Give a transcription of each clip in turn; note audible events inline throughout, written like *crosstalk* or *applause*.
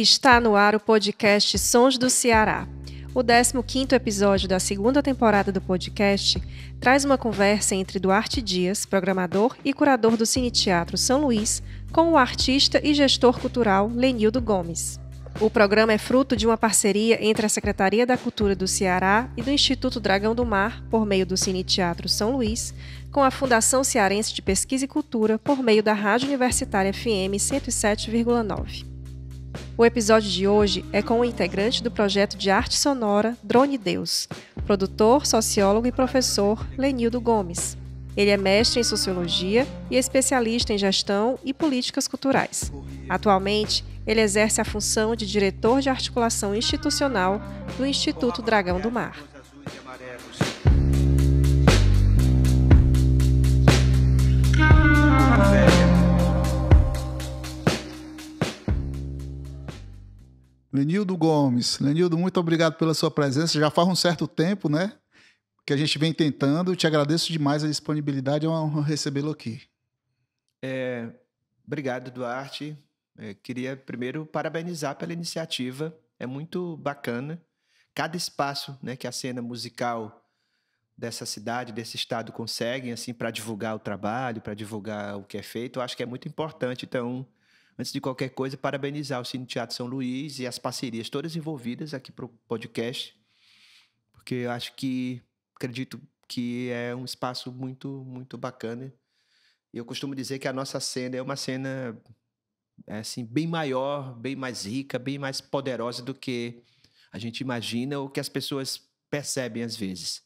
Está no ar o podcast Sons do Ceará. O 15º episódio da segunda temporada do podcast traz uma conversa entre Duarte Dias, programador e curador do Cine Teatro São Luís, com o artista e gestor cultural Lenildo Gomes. O programa é fruto de uma parceria entre a Secretaria da Cultura do Ceará e do Instituto Dragão do Mar, por meio do Cine Teatro São Luís, com a Fundação Cearense de Pesquisa e Cultura, por meio da Rádio Universitária FM 107,9. O episódio de hoje é com o integrante do projeto de arte sonora Drone Deus, produtor, sociólogo e professor Lenildo Gomes. Ele é mestre em sociologia e especialista em gestão e políticas culturais. Atualmente, ele exerce a função de diretor de articulação institucional do Instituto Dragão do Mar. É. Lenildo Gomes. Lenildo, muito obrigado pela sua presença. Já faz um certo tempo, né? Que a gente vem tentando. Te agradeço demais a disponibilidade. É uma honra recebê-lo aqui. É, obrigado, Duarte. É, queria primeiro parabenizar pela iniciativa. É muito bacana. Cada espaço né, que a cena musical dessa cidade, desse estado conseguem assim para divulgar o trabalho, para divulgar o que é feito, eu acho que é muito importante. Então, Antes de qualquer coisa, parabenizar o Cine Teatro São Luís e as parcerias todas envolvidas aqui para o podcast, porque eu acho que, acredito que é um espaço muito, muito bacana. E eu costumo dizer que a nossa cena é uma cena é, assim bem maior, bem mais rica, bem mais poderosa do que a gente imagina ou que as pessoas percebem às vezes.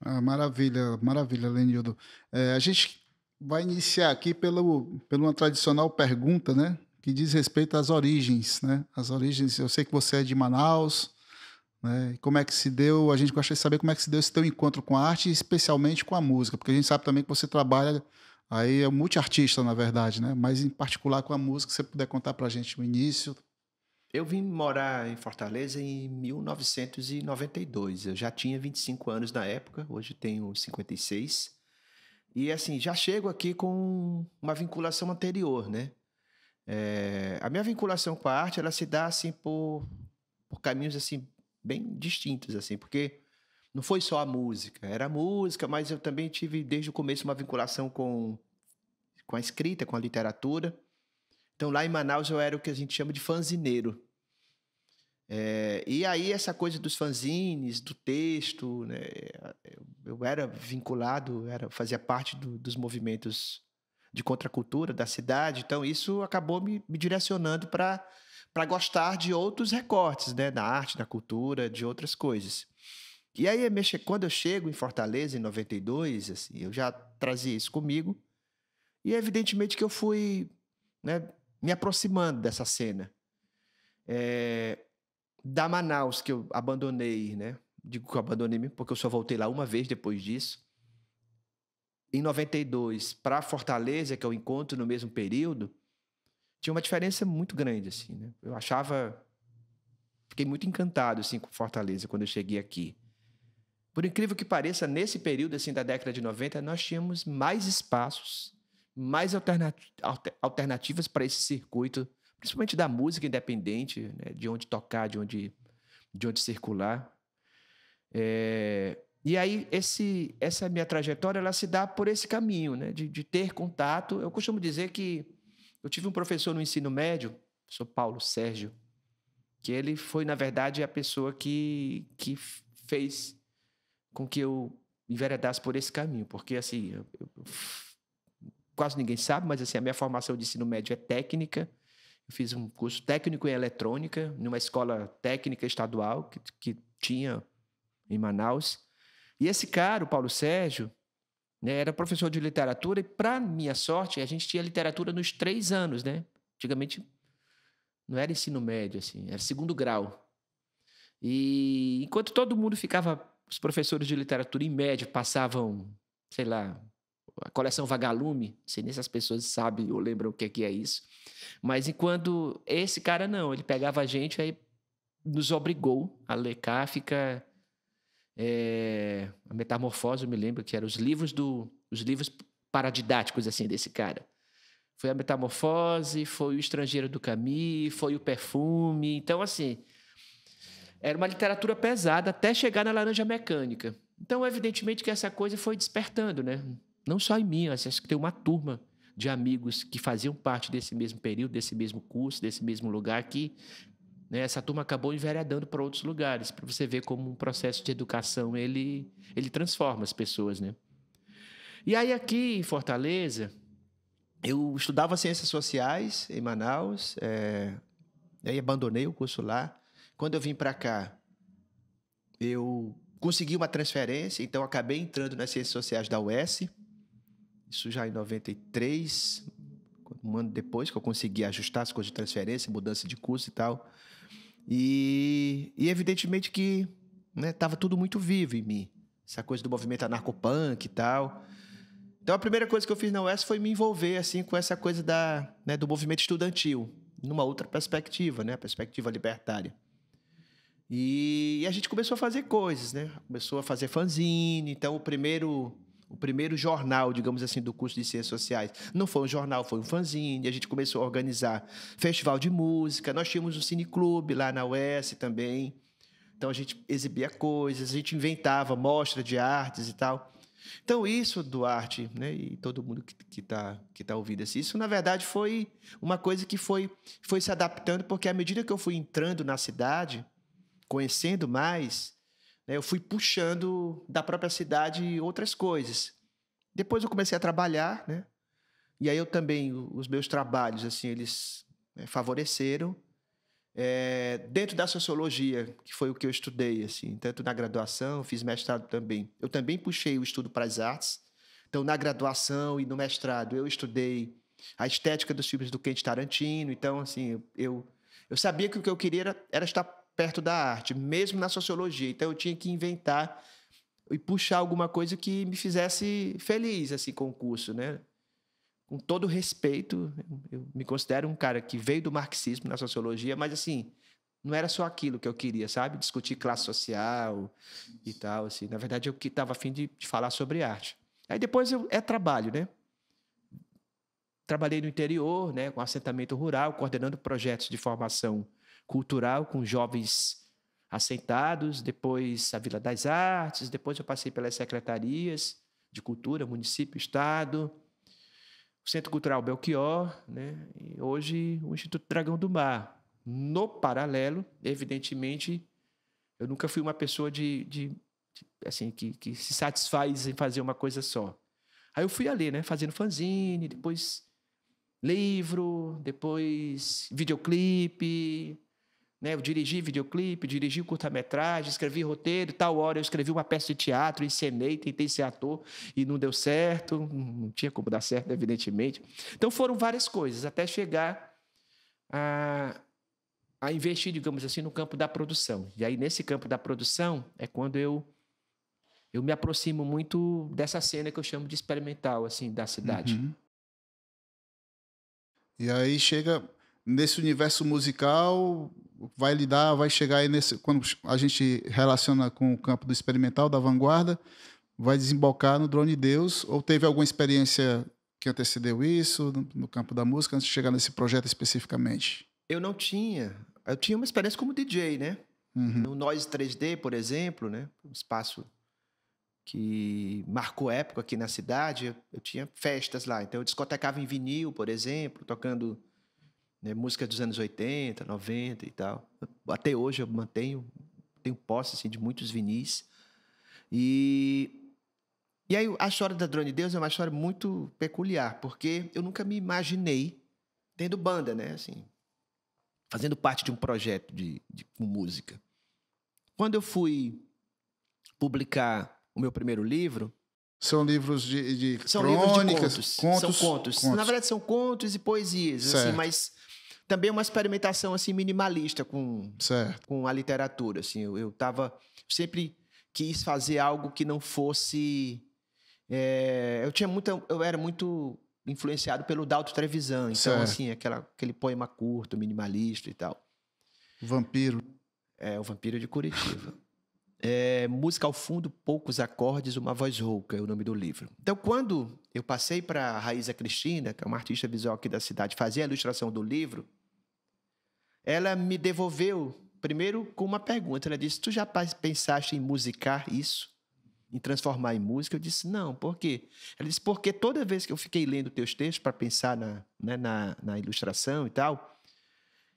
Ah, maravilha, maravilha, Lenildo. É, a gente vai iniciar aqui pelo, pela uma tradicional pergunta, né? Que diz respeito às origens, né? As origens, eu sei que você é de Manaus, né? Como é que se deu, a gente gostaria de saber como é que se deu esse teu encontro com a arte, especialmente com a música, porque a gente sabe também que você trabalha, aí é multiartista, na verdade, né? Mas em particular com a música, se você puder contar para a gente o início. Eu vim morar em Fortaleza em 1992, eu já tinha 25 anos na época, hoje tenho 56 e assim, já chego aqui com uma vinculação anterior, né? É, a minha vinculação com a arte, ela se dá assim por, por caminhos assim bem distintos, assim, porque não foi só a música, era a música, mas eu também tive desde o começo uma vinculação com, com a escrita, com a literatura. Então lá em Manaus eu era o que a gente chama de fanzineiro. É, e aí essa coisa dos fanzines, do texto, né? eu, era vinculado, era fazia parte do, dos movimentos de contracultura da cidade, então isso acabou me, me direcionando para para gostar de outros recortes, né, da arte, da cultura, de outras coisas. E aí quando eu chego em Fortaleza em 92, assim, eu já trazia isso comigo. E evidentemente que eu fui, né, me aproximando dessa cena. É, da Manaus que eu abandonei, né? Digo que eu abandonei porque eu só voltei lá uma vez depois disso. Em 92, para Fortaleza, que eu é encontro no mesmo período, tinha uma diferença muito grande assim, né? Eu achava fiquei muito encantado assim com Fortaleza quando eu cheguei aqui. Por incrível que pareça, nesse período assim da década de 90, nós tínhamos mais espaços, mais alternativas para esse circuito principalmente da música independente, né? de onde tocar, de onde, de onde circular. É, e aí, esse, essa minha trajetória ela se dá por esse caminho, né? de, de ter contato. Eu costumo dizer que eu tive um professor no ensino médio, sou Paulo Sérgio, que ele foi, na verdade, a pessoa que, que fez com que eu enveredasse por esse caminho, porque assim, eu, eu, quase ninguém sabe, mas assim, a minha formação de ensino médio é técnica, eu fiz um curso técnico em eletrônica numa escola técnica estadual que, que tinha em Manaus. E esse cara, o Paulo Sérgio, né, era professor de literatura e, para minha sorte, a gente tinha literatura nos três anos, né? Antigamente não era ensino médio, assim, era segundo grau. E enquanto todo mundo ficava, os professores de literatura em média passavam, sei lá, a coleção Vagalume, não sei nem se as pessoas sabem ou lembram o que é, que é isso. Mas enquanto esse cara não, ele pegava a gente, aí nos obrigou a ler Kafka, é, a Metamorfose, eu me lembro que eram os livros do, os livros paradidáticos assim desse cara. Foi a Metamorfose, foi o Estrangeiro do Camus, foi o Perfume, então assim era uma literatura pesada até chegar na Laranja Mecânica. Então, evidentemente que essa coisa foi despertando, né? Não só em mim, acho que tem uma turma de amigos que faziam parte desse mesmo período, desse mesmo curso, desse mesmo lugar que né, essa turma acabou enveredando para outros lugares, para você ver como um processo de educação ele, ele transforma as pessoas, né? E aí aqui em Fortaleza, eu estudava ciências sociais em Manaus, é, aí abandonei o curso lá. Quando eu vim para cá, eu consegui uma transferência, então acabei entrando nas ciências sociais da UES, isso já em 93, um ano depois que eu consegui ajustar as coisas de transferência, mudança de curso e tal. E, e evidentemente que né, tava tudo muito vivo em mim. Essa coisa do movimento anarcopunk e tal. Então a primeira coisa que eu fiz na UES foi me envolver assim com essa coisa da, né, do movimento estudantil, numa outra perspectiva, né, a perspectiva libertária. E, e, a gente começou a fazer coisas, né? Começou a fazer fanzine. Então o primeiro o primeiro jornal, digamos assim, do curso de Ciências Sociais. Não foi um jornal, foi um fanzine. A gente começou a organizar festival de música. Nós tínhamos um cineclube lá na UES também. Então a gente exibia coisas, a gente inventava mostra de artes e tal. Então isso, Duarte, né, e todo mundo que está que tá ouvindo assim, isso na verdade foi uma coisa que foi, foi se adaptando, porque à medida que eu fui entrando na cidade, conhecendo mais, né, eu fui puxando da própria cidade outras coisas. Depois eu comecei a trabalhar, né? E aí eu também, os meus trabalhos, assim, eles né, favoreceram. É, dentro da sociologia, que foi o que eu estudei, assim, tanto na graduação, fiz mestrado também. Eu também puxei o estudo para as artes. Então, na graduação e no mestrado, eu estudei a estética dos filmes do Quentin Tarantino. Então, assim, eu, eu sabia que o que eu queria era, era estar perto da arte, mesmo na sociologia. Então eu tinha que inventar e puxar alguma coisa que me fizesse feliz assim com o curso, né? Com todo respeito, eu me considero um cara que veio do marxismo na sociologia, mas assim, não era só aquilo que eu queria, sabe? Discutir classe social e tal, assim. Na verdade, eu que estava afim de, de, falar sobre arte. Aí depois eu, é trabalho, né? Trabalhei no interior, né, com assentamento rural, coordenando projetos de formação cultural com jovens assentados, depois a Vila das Artes, depois eu passei pelas secretarias de cultura, município, estado, o Centro Cultural Belchior, né? e hoje o Instituto Dragão do Mar. No paralelo, evidentemente, eu nunca fui uma pessoa de, de, de assim que, que se satisfaz em fazer uma coisa só. Aí eu fui ali, né, fazendo fanzine, depois livro, depois videoclipe, né? Eu dirigi videoclipe, dirigi curta-metragem, escrevi roteiro, tal hora eu escrevi uma peça de teatro, encenei, tentei ser ator e não deu certo, não tinha como dar certo, evidentemente. Então foram várias coisas, até chegar a, a investir, digamos assim, no campo da produção. E aí, nesse campo da produção, é quando eu eu me aproximo muito dessa cena que eu chamo de experimental, assim, da cidade. Uhum. E aí chega nesse universo musical, vai lidar, vai chegar aí nesse. Quando a gente relaciona com o campo do experimental, da vanguarda, vai desembocar no drone Deus? Ou teve alguma experiência que antecedeu isso no, no campo da música, antes de chegar nesse projeto especificamente? Eu não tinha. Eu tinha uma experiência como DJ, né? Uhum. No Noise 3D, por exemplo, né? Um espaço que marcou época aqui na cidade, eu, eu tinha festas lá. Então eu discotecava em vinil, por exemplo, tocando né? Música dos anos 80, 90 e tal. Até hoje eu mantenho, tenho posse assim, de muitos vinis. E, e aí a história da Drone Deus é uma história muito peculiar, porque eu nunca me imaginei tendo banda, né? Assim, fazendo parte de um projeto de, de, com música. Quando eu fui publicar o meu primeiro livro, são livros de, de são crônicas, livros de contos. contos. São contos. contos. Na verdade, são contos e poesias, assim, mas também uma experimentação assim minimalista com certo. com a literatura assim eu, eu tava sempre quis fazer algo que não fosse é, eu tinha muita eu era muito influenciado pelo Dalton Trevisan então certo. assim aquela, aquele poema curto minimalista e tal vampiro é o vampiro de Curitiba *laughs* é, música ao fundo poucos acordes uma voz rouca é o nome do livro então quando eu passei para Raíza Cristina que é uma artista visual aqui da cidade fazer a ilustração do livro ela me devolveu, primeiro, com uma pergunta. Ela disse: Tu já pensaste em musicar isso? Em transformar em música? Eu disse: Não, por quê? Ela disse: Porque toda vez que eu fiquei lendo teus textos para pensar na, né, na, na ilustração e tal,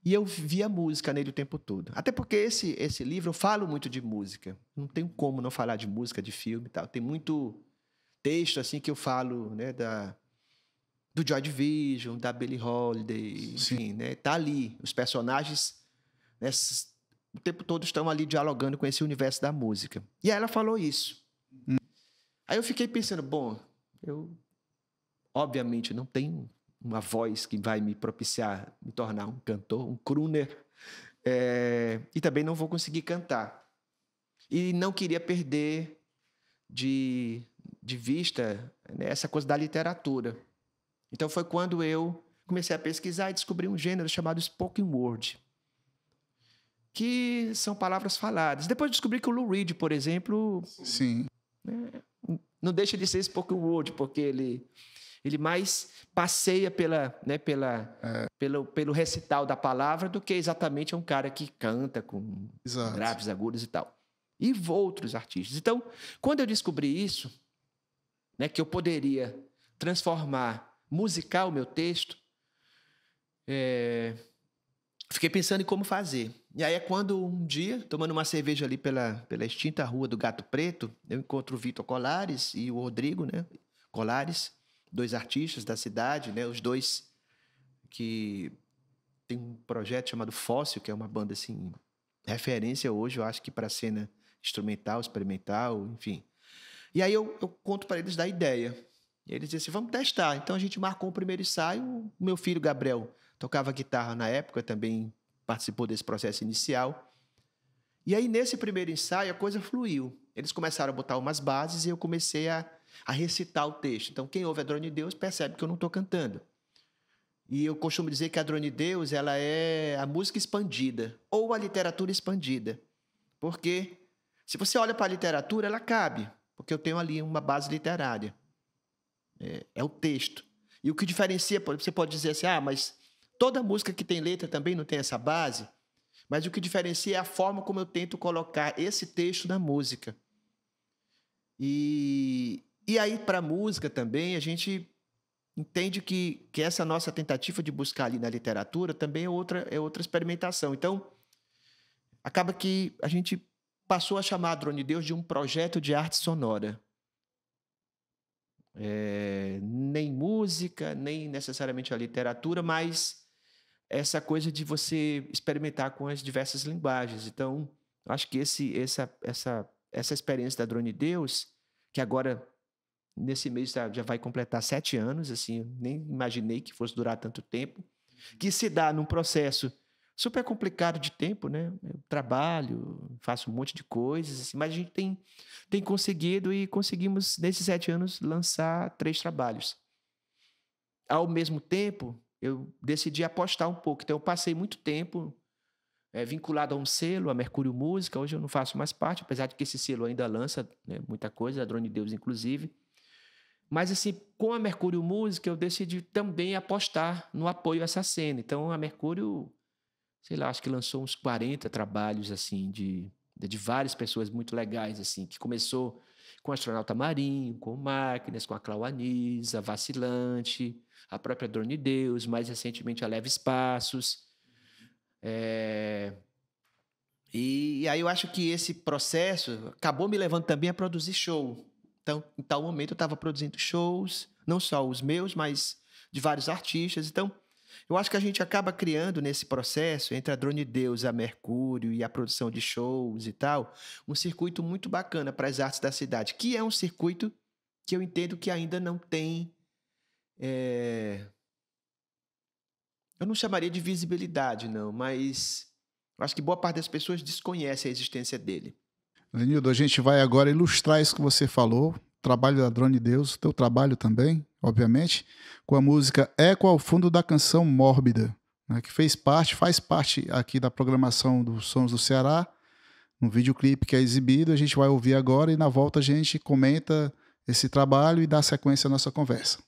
e eu via música nele o tempo todo. Até porque esse, esse livro eu falo muito de música. Não tem como não falar de música, de filme e tal. Tem muito texto assim que eu falo, né, da do Joy Division, da Billie Holiday, Sim. enfim, né? Tá ali. Os personagens né, o tempo todo estão ali dialogando com esse universo da música. E aí ela falou isso. Hum. Aí eu fiquei pensando, bom, eu obviamente não tenho uma voz que vai me propiciar me tornar um cantor, um crooner, é, e também não vou conseguir cantar. E não queria perder de, de vista né, essa coisa da literatura. Então foi quando eu comecei a pesquisar e descobri um gênero chamado spoken word, que são palavras faladas. Depois descobri que o Lou Reed, por exemplo, sim, né, não deixa de ser spoken word porque ele ele mais passeia pela, né, pela, é. pelo, pelo recital da palavra do que exatamente é um cara que canta com Exato. graves, agudos e tal. E outros artistas. Então, quando eu descobri isso, né, que eu poderia transformar musicar o meu texto. É... Fiquei pensando em como fazer. E aí é quando um dia, tomando uma cerveja ali pela, pela extinta rua do Gato Preto, eu encontro o Vitor Colares e o Rodrigo, né? Colares, dois artistas da cidade, né? Os dois que tem um projeto chamado Fóssil, que é uma banda assim referência hoje, eu acho que para a cena instrumental, experimental, enfim. E aí eu, eu conto para eles da ideia. E eles disseram assim, vamos testar. Então a gente marcou o primeiro ensaio. O meu filho Gabriel tocava guitarra na época, também participou desse processo inicial. E aí, nesse primeiro ensaio, a coisa fluiu. Eles começaram a botar umas bases e eu comecei a, a recitar o texto. Então, quem ouve a Drone Deus percebe que eu não estou cantando. E eu costumo dizer que a Drone Deus ela é a música expandida ou a literatura expandida. Porque se você olha para a literatura, ela cabe, porque eu tenho ali uma base literária. É, é o texto. E o que diferencia, você pode dizer assim, ah, mas toda música que tem letra também não tem essa base. Mas o que diferencia é a forma como eu tento colocar esse texto na música. E, e aí, para a música também, a gente entende que, que essa nossa tentativa de buscar ali na literatura também é outra, é outra experimentação. Então, acaba que a gente passou a chamar a Drone Deus de um projeto de arte sonora é, nem música, nem necessariamente a literatura, mas essa coisa de você experimentar com as diversas linguagens. Então, acho que esse, essa, essa, essa experiência da Drone Deus, que agora nesse mês já, já vai completar sete anos, assim, nem imaginei que fosse durar tanto tempo, que se dá num processo super complicado de tempo, né? Eu trabalho, faço um monte de coisas, assim, mas a gente tem, tem conseguido e conseguimos, nesses sete anos, lançar três trabalhos. Ao mesmo tempo, eu decidi apostar um pouco. Então, eu passei muito tempo é, vinculado a um selo, a Mercúrio Música. Hoje eu não faço mais parte, apesar de que esse selo ainda lança né, muita coisa, a Drone Deus, inclusive. Mas, assim, com a Mercúrio Música, eu decidi também apostar no apoio a essa cena. Então, a Mercúrio sei lá, acho que lançou uns 40 trabalhos assim de, de várias pessoas muito legais assim, que começou com o astronauta marinho, com máquinas, com a Clauanisa, Vacilante, a própria Drone Deus, mais recentemente a Leve Espaços. É... e aí eu acho que esse processo acabou me levando também a produzir show. Então, em tal momento eu estava produzindo shows, não só os meus, mas de vários artistas. Então, eu acho que a gente acaba criando nesse processo, entre a Drone Deus, a Mercúrio e a produção de shows e tal, um circuito muito bacana para as artes da cidade, que é um circuito que eu entendo que ainda não tem. É... Eu não chamaria de visibilidade, não, mas acho que boa parte das pessoas desconhece a existência dele. Lenildo, a gente vai agora ilustrar isso que você falou, trabalho da Drone Deus, o teu trabalho também, obviamente, com a música Eco ao fundo da canção Mórbida, né, que fez parte, faz parte aqui da programação dos Sons do Ceará, um videoclipe que é exibido, a gente vai ouvir agora e na volta a gente comenta esse trabalho e dá sequência à nossa conversa.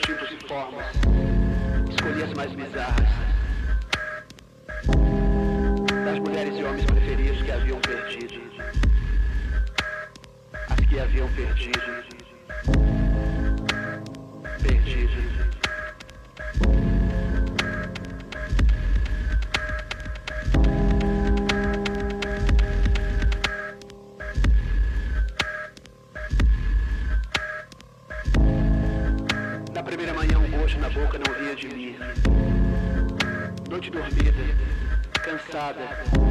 tipos e formas. Escolhi as mais bizarras. Das mulheres e homens preferidos que haviam perdido. As que haviam perdido. Perdido. Obrigado.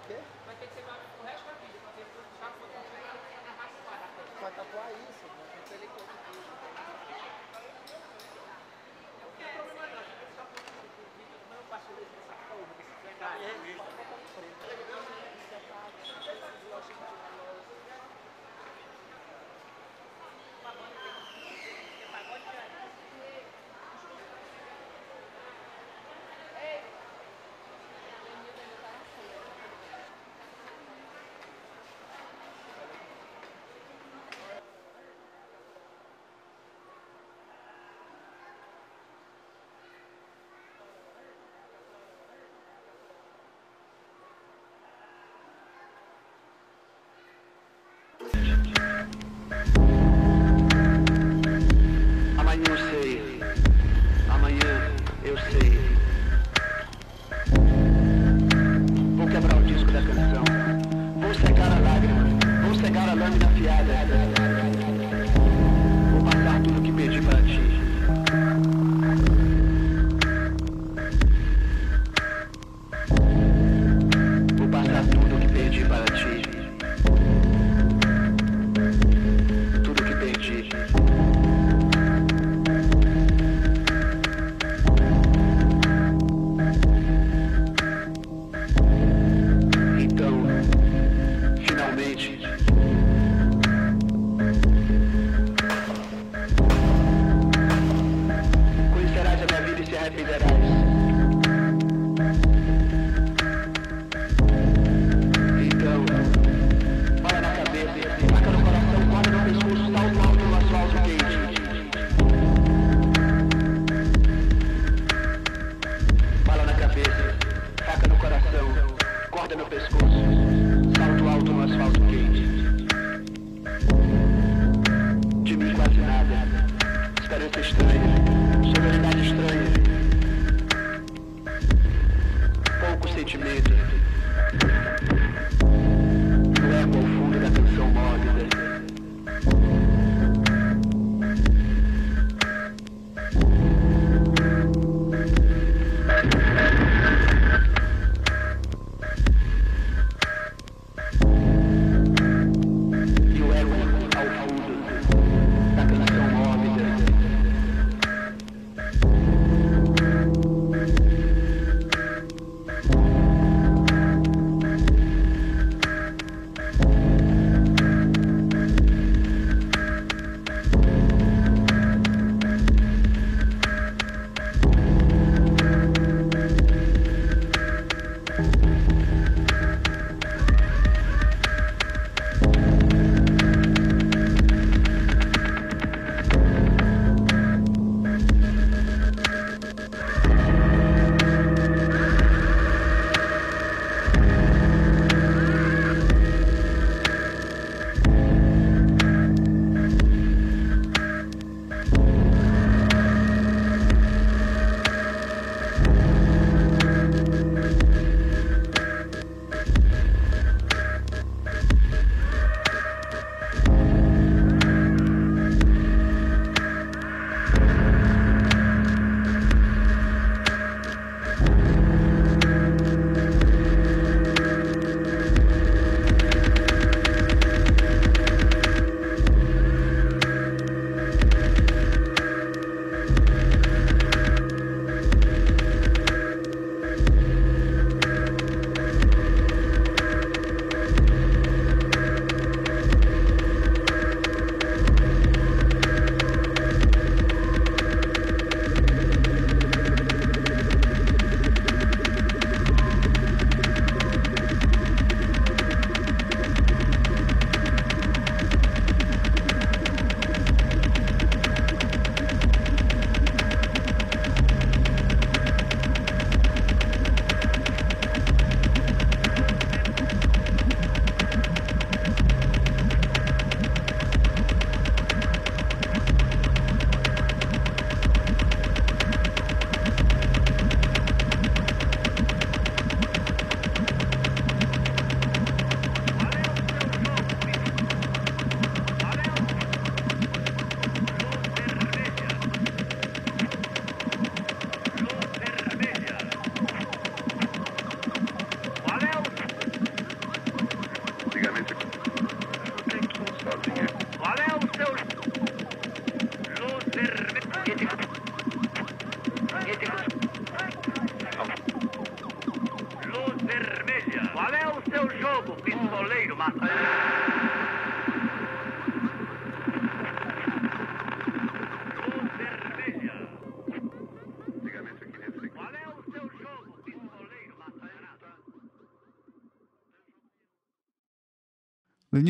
o quê? Vai ter que ser pago o resto da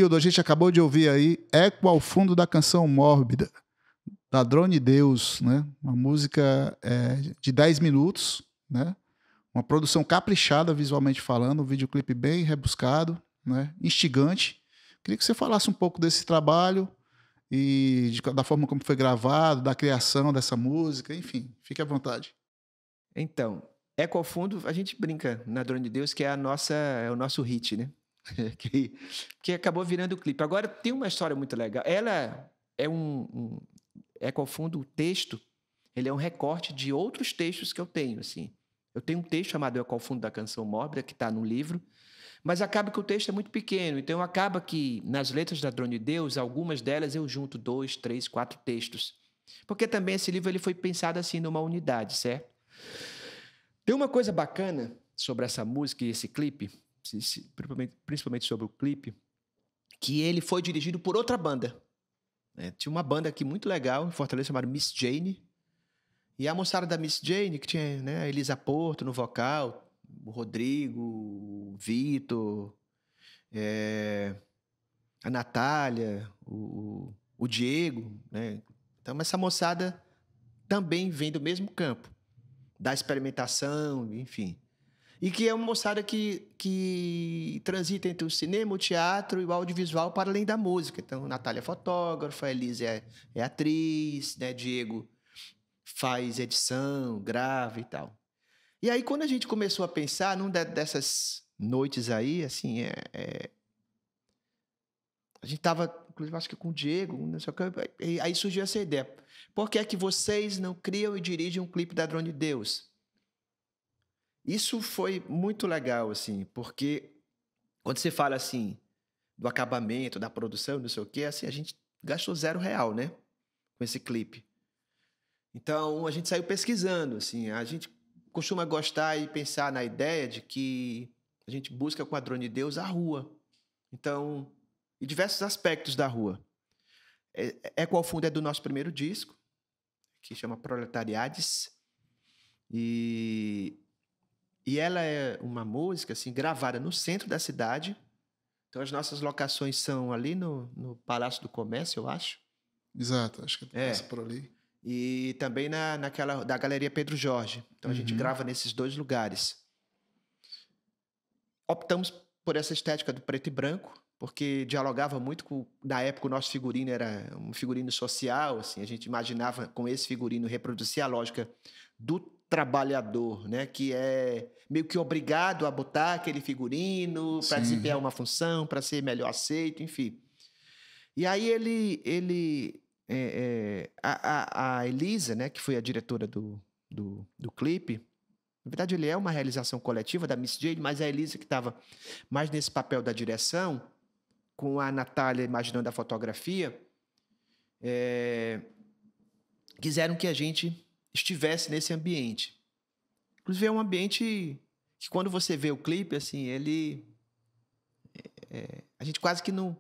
Nildo, a gente acabou de ouvir aí Eco ao Fundo da Canção Mórbida, da Drone Deus, né? Uma música é, de 10 minutos, né? Uma produção caprichada visualmente falando, um videoclipe bem rebuscado, né? Instigante. Queria que você falasse um pouco desse trabalho e de, da forma como foi gravado, da criação dessa música, enfim, fique à vontade. Então, Eco ao Fundo, a gente brinca na Drone Deus que é a nossa, é o nosso hit, né? *laughs* que, que acabou virando o clipe. Agora tem uma história muito legal. Ela é um, um é qual fundo o texto, ele é um recorte de outros textos que eu tenho, assim. Eu tenho um texto chamado É qual fundo da canção mórbida que está no livro, mas acaba que o texto é muito pequeno, então acaba que nas letras da Drone Deus, algumas delas eu junto dois, três, quatro textos, porque também esse livro ele foi pensado assim numa unidade, certo? Tem uma coisa bacana sobre essa música e esse clipe principalmente sobre o clipe, que ele foi dirigido por outra banda. É, tinha uma banda aqui muito legal em Fortaleza chamada Miss Jane. E a moçada da Miss Jane, que tinha né, a Elisa Porto no vocal, o Rodrigo, o Vitor, é, a Natália, o, o Diego. Né? Então, essa moçada também vem do mesmo campo, da experimentação, enfim. E que é uma moçada que, que transita entre o cinema, o teatro e o audiovisual para além da música. Então, Natália é fotógrafa, Elisa é, é atriz, né? Diego faz edição, grava e tal. E aí, quando a gente começou a pensar, numa dessas noites aí, assim, é, é... a gente tava, inclusive, acho que com o Diego, não sei o que, aí surgiu essa ideia. Por que é que vocês não criam e dirigem um clipe da Drone Deus? Isso foi muito legal, assim, porque quando você fala assim do acabamento, da produção, não sei o quê, assim, a gente gastou zero real, né? Com esse clipe. Então a gente saiu pesquisando, assim, a gente costuma gostar e pensar na ideia de que a gente busca com a drone de Deus a rua. Então, e diversos aspectos da rua. É, é, qual fundo é do nosso primeiro disco, que chama Proletariades. E e ela é uma música assim gravada no centro da cidade. Então as nossas locações são ali no, no Palácio do Comércio, eu acho. Exato, acho que é. passa por ali. E também na, naquela da Galeria Pedro Jorge. Então a gente uhum. grava nesses dois lugares. Optamos por essa estética do preto e branco, porque dialogava muito com na época o nosso figurino era um figurino social, assim, a gente imaginava com esse figurino reproduzir a lógica do trabalhador, né? Que é meio que obrigado a botar aquele figurino para desempenhar uma função, para ser melhor aceito, enfim. E aí ele, ele, é, é, a, a, Elisa, né? Que foi a diretora do, do, do clipe. Na verdade, ele é uma realização coletiva da Miss Jade, mas é a Elisa que estava mais nesse papel da direção, com a Natália imaginando a fotografia, é, quiseram que a gente estivesse nesse ambiente. Inclusive, é um ambiente que, quando você vê o clipe, assim, ele. É, é a gente quase que não.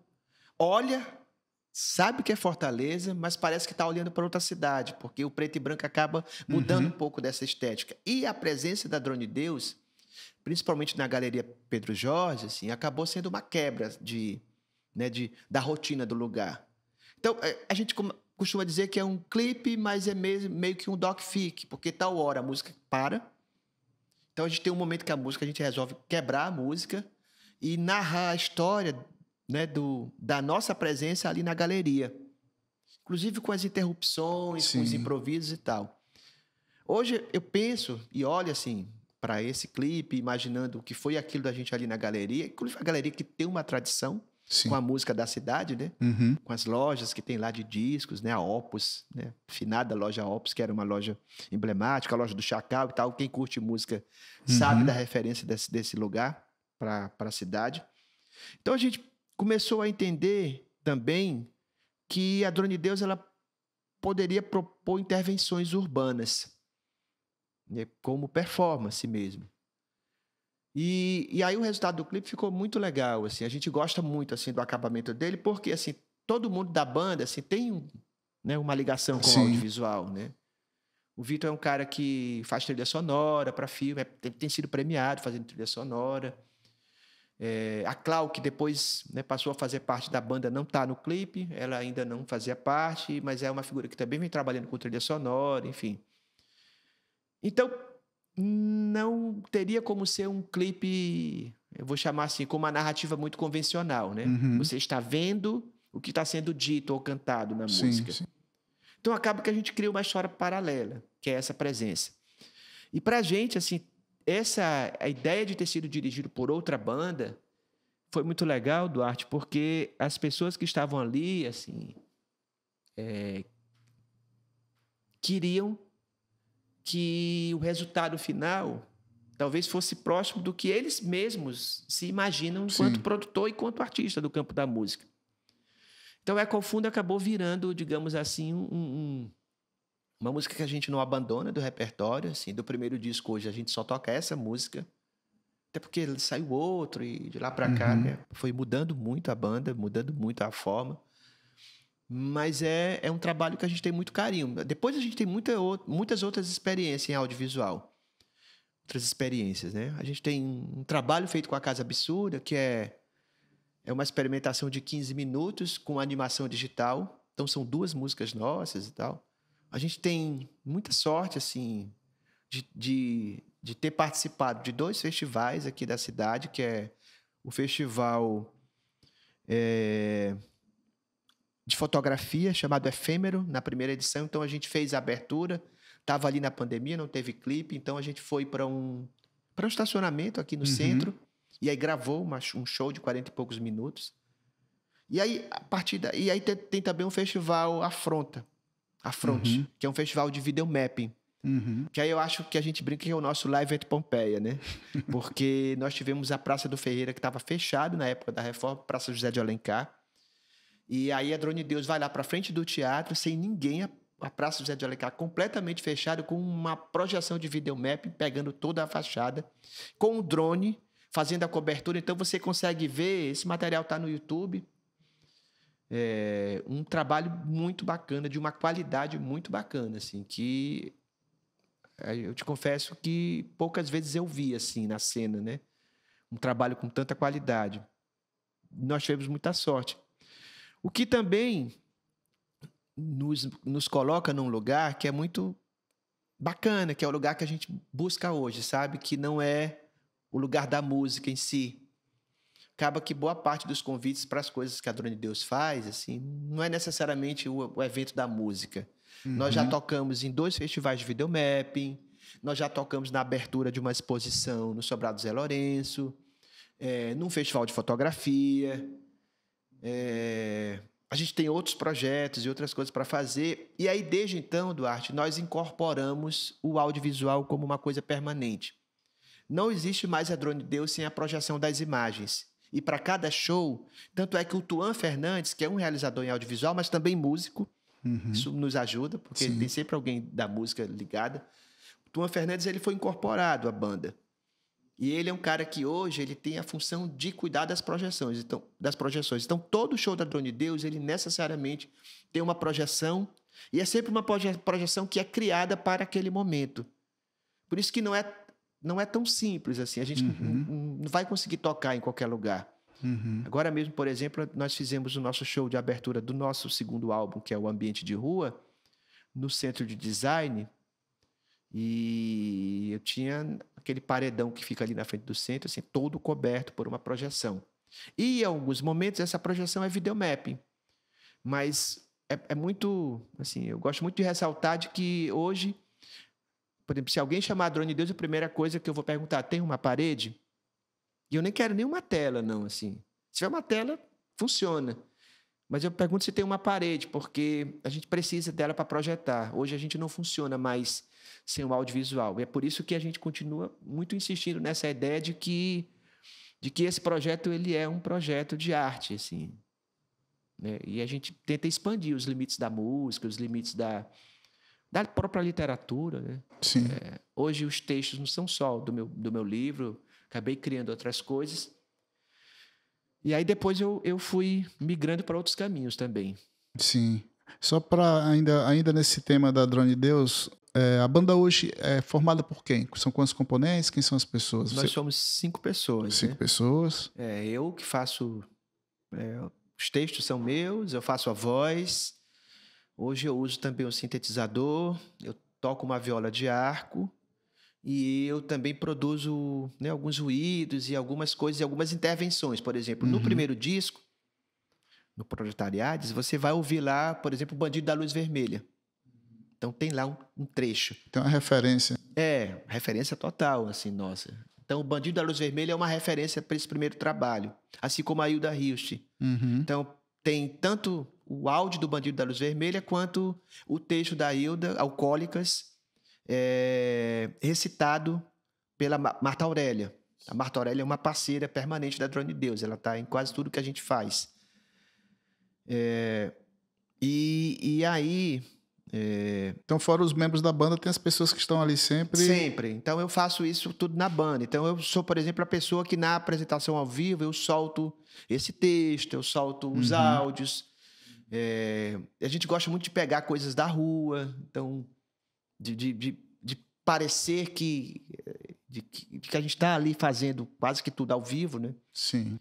Olha, sabe que é Fortaleza, mas parece que está olhando para outra cidade, porque o preto e branco acaba mudando uhum. um pouco dessa estética. E a presença da Drone Deus, principalmente na Galeria Pedro Jorge, assim, acabou sendo uma quebra de, né, de, da rotina do lugar. Então, é, a gente costuma dizer que é um clipe, mas é meio, meio que um doc-fic, porque tal hora a música para. Então a gente tem um momento que a música, a gente resolve quebrar a música e narrar a história né, do, da nossa presença ali na galeria. Inclusive com as interrupções, Sim. com os improvisos e tal. Hoje eu penso e olho assim para esse clipe, imaginando o que foi aquilo da gente ali na galeria, inclusive a galeria que tem uma tradição, Sim. com a música da cidade, né? Uhum. Com as lojas que tem lá de discos, né? A Opus, né? Finada loja Opus, que era uma loja emblemática, a loja do Chacal e tal. Quem curte música uhum. sabe da referência desse, desse lugar para a cidade. Então a gente começou a entender também que a Drone Deus ela poderia propor intervenções urbanas, né? como performance mesmo. E, e aí o resultado do clipe ficou muito legal, assim. A gente gosta muito, assim, do acabamento dele, porque, assim, todo mundo da banda, assim, tem um, né, uma ligação com Sim. o audiovisual, né? O Vitor é um cara que faz trilha sonora para filme, é, tem, sido premiado fazendo trilha sonora. É, a Clau, que depois né, passou a fazer parte da banda, não está no clipe, ela ainda não fazia parte, mas é uma figura que também vem trabalhando com trilha sonora, enfim. Então, não teria como ser um clipe, eu vou chamar assim, com uma narrativa muito convencional, né? Uhum. Você está vendo o que está sendo dito ou cantado na sim, música. Sim. Então acaba que a gente cria uma história paralela, que é essa presença. E para a gente, assim, essa a ideia de ter sido dirigido por outra banda foi muito legal, Duarte, porque as pessoas que estavam ali, assim, é, queriam que o resultado final talvez fosse próximo do que eles mesmos se imaginam enquanto Sim. produtor e quanto artista do campo da música. Então, Eco Fundo acabou virando, digamos assim, um, um, uma música que a gente não abandona do repertório. Assim, do primeiro disco hoje a gente só toca essa música, até porque saiu outro e de lá para cá uhum. né, foi mudando muito a banda, mudando muito a forma mas é, é um trabalho que a gente tem muito carinho. Depois a gente tem muita, muitas outras experiências em audiovisual. Outras experiências, né? A gente tem um trabalho feito com a Casa Absurda, que é, é uma experimentação de 15 minutos com animação digital. Então são duas músicas nossas e tal. A gente tem muita sorte, assim, de, de, de ter participado de dois festivais aqui da cidade, que é o Festival... É, de fotografia chamado Efêmero, na primeira edição. Então a gente fez a abertura, estava ali na pandemia, não teve clipe, então a gente foi para um, um estacionamento aqui no uhum. centro e aí gravou uma, um show de 40 e poucos minutos. E aí, a partir da, e aí tem, tem também um festival Afronta, Afronte, uhum. que é um festival de videomapping. Uhum. Que aí eu acho que a gente brinca que é o nosso Live at Pompeia, né? *laughs* Porque nós tivemos a Praça do Ferreira que estava fechado na época da reforma, Praça José de Alencar. E aí a Drone Deus vai lá para frente do teatro, sem ninguém, a Praça José de Alencar completamente fechada, com uma projeção de videomap pegando toda a fachada, com o drone fazendo a cobertura. Então você consegue ver, esse material está no YouTube. É um trabalho muito bacana, de uma qualidade muito bacana, assim, que é, eu te confesso que poucas vezes eu vi assim na cena, né? Um trabalho com tanta qualidade. Nós tivemos muita sorte. O que também nos, nos coloca num lugar que é muito bacana, que é o lugar que a gente busca hoje, sabe? Que não é o lugar da música em si. Acaba que boa parte dos convites para as coisas que a Drone Deus faz, assim, não é necessariamente o, o evento da música. Uhum. Nós já uhum. tocamos em dois festivais de videomapping, nós já tocamos na abertura de uma exposição no Sobrado Zé Lourenço, é, num festival de fotografia, é, a gente tem outros projetos e outras coisas para fazer. E aí, desde então, Duarte, nós incorporamos o audiovisual como uma coisa permanente. Não existe mais a Drone Deus sem a projeção das imagens. E para cada show, tanto é que o Tuan Fernandes, que é um realizador em audiovisual, mas também músico, uhum. isso nos ajuda, porque Sim. tem sempre alguém da música ligada. O Tuan Fernandes ele foi incorporado à banda. E ele é um cara que hoje ele tem a função de cuidar das projeções. Então, das projeções. Então, todo show da Drone Deus, ele necessariamente tem uma projeção, e é sempre uma projeção que é criada para aquele momento. Por isso que não é, não é tão simples assim. A gente uhum. não, vai conseguir tocar em qualquer lugar. Uhum. Agora mesmo, por exemplo, nós fizemos o nosso show de abertura do nosso segundo álbum, que é o Ambiente de Rua, no Centro de Design, e eu tinha aquele paredão que fica ali na frente do centro, assim, todo coberto por uma projeção. E em alguns momentos essa projeção é videomapping. Mas é, é muito, assim, eu gosto muito de ressaltar de que hoje, por exemplo, se alguém chamar drone de Deus, a primeira coisa que eu vou perguntar, tem uma parede? E eu nem quero nenhuma tela, não, assim. Se tiver uma tela, funciona. Mas eu pergunto se tem uma parede, porque a gente precisa dela para projetar. Hoje a gente não funciona mais sem o audiovisual. E é por isso que a gente continua muito insistindo nessa ideia de que, de que esse projeto ele é um projeto de arte, assim. Né? E a gente tenta expandir os limites da música, os limites da, da própria literatura. Né? Sim. É, hoje os textos não são só do meu, do meu livro, acabei criando outras coisas e aí depois eu, eu fui migrando para outros caminhos também. Sim. Só para ainda, ainda nesse tema da Drone Deus, é, a banda hoje é formada por quem? São quantos componentes? Quem são as pessoas? Nós Você... somos cinco pessoas. Cinco né? pessoas. É, eu que faço. É, os textos são meus, eu faço a voz. Hoje eu uso também um sintetizador, eu toco uma viola de arco e eu também produzo né, alguns ruídos e algumas coisas e algumas intervenções. Por exemplo, uhum. no primeiro disco, no Proletariades, você vai ouvir lá, por exemplo, o Bandido da Luz Vermelha. Então tem lá um, um trecho. Então é referência. É, referência total, assim, nossa. Então, o Bandido da Luz Vermelha é uma referência para esse primeiro trabalho, assim como a Hilda Hilst. Uhum. Então, tem tanto o áudio do Bandido da Luz Vermelha quanto o texto da Hilda, Alcoólicas, é, recitado pela Marta Aurélia. A Marta Aurélia é uma parceira permanente da Drone Deus, ela está em quase tudo que a gente faz. É, e, e aí. É... Então, fora os membros da banda, tem as pessoas que estão ali sempre. Sempre. Então, eu faço isso tudo na banda. Então, eu sou, por exemplo, a pessoa que na apresentação ao vivo eu solto esse texto, eu solto os uhum. áudios. É... A gente gosta muito de pegar coisas da rua. Então, de, de, de, de parecer que, eh, de, de, que a gente está ali fazendo quase que tudo ao vivo, né? Sim.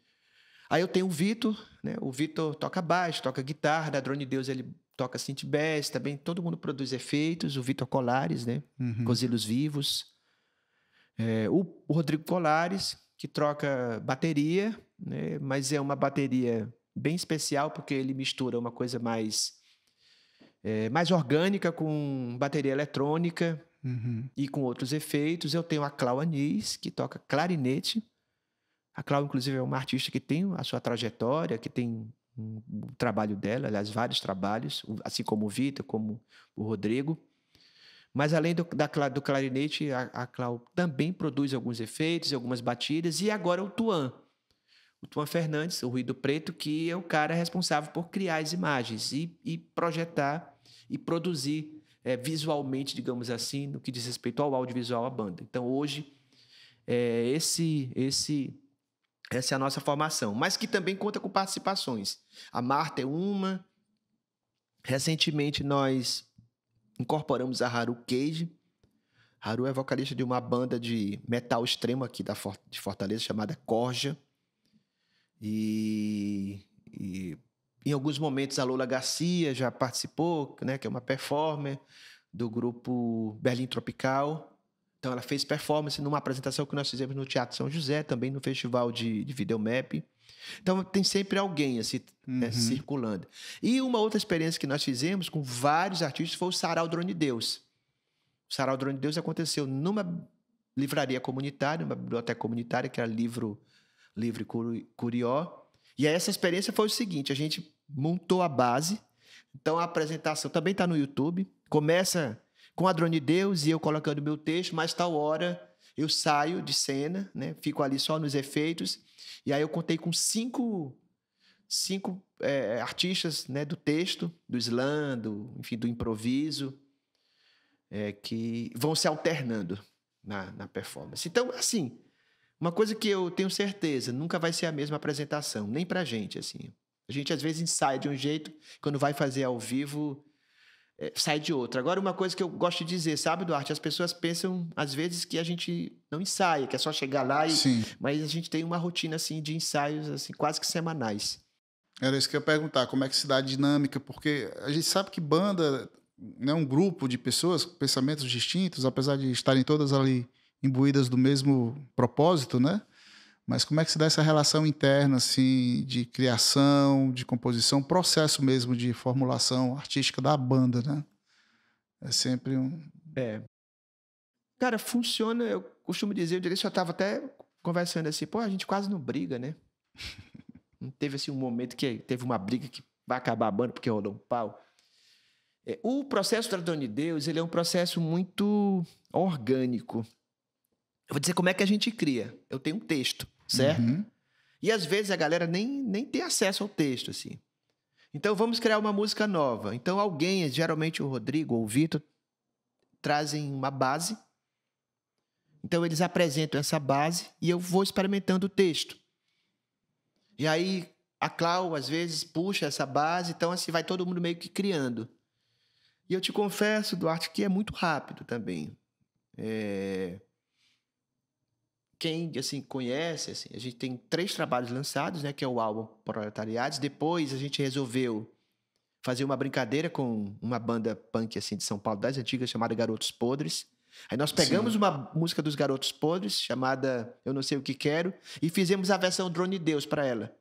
Aí eu tenho o Vitor, né? O Vitor toca baixo, toca guitarra, da Drone Deus ele toca synth bass, também todo mundo produz efeitos, o Vitor Colares, né? Uhum. Cozilos Vivos. É, eh, o, o Rodrigo Colares, que troca bateria, né? Mas é uma bateria bem especial porque ele mistura uma coisa mais é, mais orgânica, com bateria eletrônica uhum. e com outros efeitos. Eu tenho a Clau Anis, que toca clarinete. A Clau, inclusive, é uma artista que tem a sua trajetória, que tem o um trabalho dela, aliás, vários trabalhos, assim como o Vitor, como o Rodrigo. Mas além do, da, do clarinete, a, a Clau também produz alguns efeitos, algumas batidas, e agora o Tuan o Tuan Fernandes, o Ruído Preto, que é o cara responsável por criar as imagens e, e projetar e produzir é, visualmente, digamos assim, no que diz respeito ao audiovisual a banda. Então, hoje, é, esse, esse, essa é a nossa formação, mas que também conta com participações. A Marta é uma. Recentemente, nós incorporamos a Haru Cage. Haru é vocalista de uma banda de metal extremo aqui da de Fortaleza chamada Corja. E, e em alguns momentos a Lola Garcia já participou, né, que é uma performer do grupo Berlim Tropical. Então ela fez performance numa apresentação que nós fizemos no Teatro São José, também no festival de, de videomap. Então tem sempre alguém assim, eh, uhum. né, circulando. E uma outra experiência que nós fizemos com vários artistas foi o Sarau Drone Deus. O Sarau Drone Deus aconteceu numa livraria comunitária, numa biblioteca comunitária, que era livro Livre Curió. E aí essa experiência foi o seguinte: a gente montou a base. Então a apresentação também está no YouTube. Começa com a Drone Deus e eu colocando meu texto, mas tal hora eu saio de cena, né? Fico ali só nos efeitos. E aí eu contei com cinco, cinco é, artistas né, do texto, do slam, do, enfim, do improviso, é, que vão se alternando na, na performance. Então, assim, uma coisa que eu tenho certeza, nunca vai ser a mesma apresentação, nem pra gente, assim. A gente às vezes ensaia de um jeito, quando vai fazer ao vivo, é, sai de outro. Agora, uma coisa que eu gosto de dizer, sabe, Duarte? As pessoas pensam, às vezes, que a gente não ensaia, que é só chegar lá e. Sim. Mas a gente tem uma rotina, assim, de ensaios, assim, quase que semanais. Era isso que eu ia perguntar, como é que se dá a dinâmica? Porque a gente sabe que banda é né, um grupo de pessoas com pensamentos distintos, apesar de estarem todas ali imbuídas do mesmo propósito, né? Mas como é que se dá essa relação interna, assim, de criação, de composição, processo mesmo de formulação artística da banda, né? É sempre um. É. Cara, funciona, eu costumo dizer, eu diria que eu estava até conversando assim, pô, a gente quase não briga, né? *laughs* não teve assim um momento que teve uma briga que vai acabar a banda porque rolou um pau. É, o processo da Dona de Deus, ele é um processo muito orgânico. Eu vou dizer como é que a gente cria. Eu tenho um texto, certo? Uhum. E às vezes a galera nem, nem tem acesso ao texto, assim. Então vamos criar uma música nova. Então alguém, geralmente o Rodrigo ou o Vitor, trazem uma base. Então eles apresentam essa base e eu vou experimentando o texto. E aí a Clau, às vezes, puxa essa base, então assim vai todo mundo meio que criando. E eu te confesso, Duarte, que é muito rápido também. É quem assim conhece, assim, a gente tem três trabalhos lançados, né, que é o álbum Proletariados. Depois a gente resolveu fazer uma brincadeira com uma banda punk assim de São Paulo das antigas chamada Garotos Podres. Aí nós pegamos Sim. uma música dos Garotos Podres chamada Eu não sei o que quero e fizemos a versão Drone Deus para ela.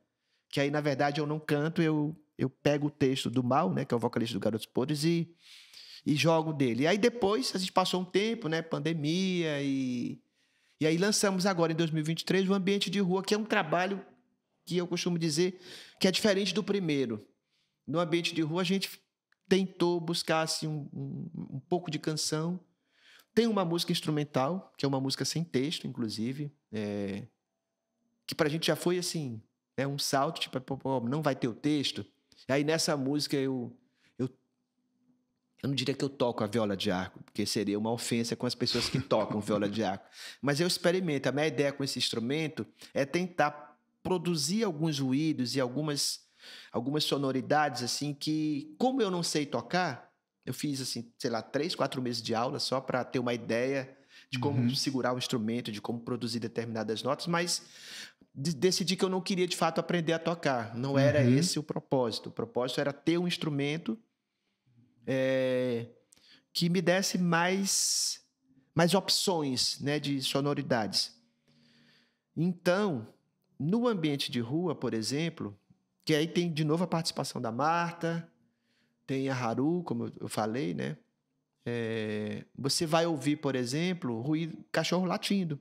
Que aí na verdade eu não canto, eu eu pego o texto do Mal, né, que é o vocalista do Garotos Podres e e jogo dele. E aí depois a gente passou um tempo, né, pandemia e e aí lançamos agora, em 2023, o Ambiente de Rua, que é um trabalho que eu costumo dizer que é diferente do primeiro. No Ambiente de Rua, a gente tentou buscar assim, um, um, um pouco de canção. Tem uma música instrumental, que é uma música sem texto, inclusive, é, que para a gente já foi assim, é um salto, tipo, não vai ter o texto. Aí nessa música eu eu não diria que eu toco a viola de arco, porque seria uma ofensa com as pessoas que tocam viola de arco. Mas eu experimento. A minha ideia com esse instrumento é tentar produzir alguns ruídos e algumas, algumas sonoridades, assim, que, como eu não sei tocar, eu fiz, assim, sei lá, três, quatro meses de aula só para ter uma ideia de como uhum. segurar o instrumento, de como produzir determinadas notas, mas decidi que eu não queria de fato aprender a tocar. Não uhum. era esse o propósito. O propósito era ter um instrumento é, que me desse mais, mais opções né, de sonoridades. Então, no ambiente de rua, por exemplo, que aí tem de novo a participação da Marta, tem a Haru, como eu falei, né? É, você vai ouvir, por exemplo, ruído, cachorro latindo.